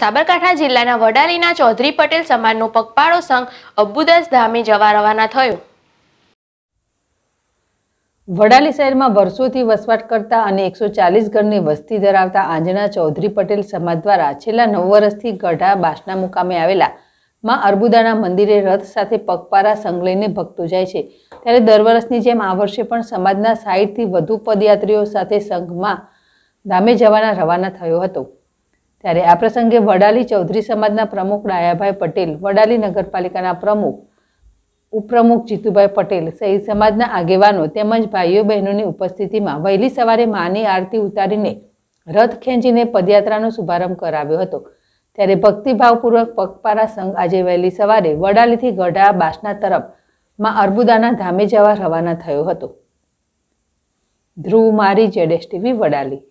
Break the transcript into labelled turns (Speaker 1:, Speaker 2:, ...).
Speaker 1: સાબરકાંઠા જિલ્લાના વડાલીના ચૌધરી પટેલ સમાજનો પગપાળો સંઘ અબ્બુદાસ ધામે જવા રવાના થયો વડાલી શહેરમાં
Speaker 2: વર્ષોથી વસવાટ કરતા અને એકસો ચાલીસ ઘરની વસ્તી ધરાવતા આંજણા ચૌધરી પટેલ સમાજ દ્વારા છેલ્લા નવ વર્ષથી ગઢા બાસના મુકામે આવેલા માં અર્બુદાના મંદિરે રથ સાથે પગપારા સંઘ લઈને ભક્તો જાય છે ત્યારે દર વર્ષની જેમ આ વર્ષે પણ સમાજના સાહીઠથી વધુ પદયાત્રીઓ સાથે સંઘમાં ધામે જવાના રવાના થયો હતો ત્યારે આ પ્રસંગે વડાલી ચૌધરી સમાજના પ્રમુખ ડાયાભાઈ પટેલ વડાલી નગરપાલિકાના પ્રમુખ ઉપપ્રમુખ જીતુભાઈ પટેલ સહિત સમાજના આગેવાનો તેમજ ભાઈઓ બહેનોની ઉપસ્થિતિમાં વહેલી સવારે માની આરતી ઉતારીને રથ ખેંચીને પદયાત્રાનો શુભારંભ કરાવ્યો હતો ત્યારે ભક્તિભાવપૂર્વક પગપારા સંઘ આજે વહેલી સવારે વડાલીથી ગઢા બાસના તરફમાં અર્બુદાના ધામે જવા રવાના થયો હતો ધ્રુવ મારી જેડેશ ટીવી વડાલી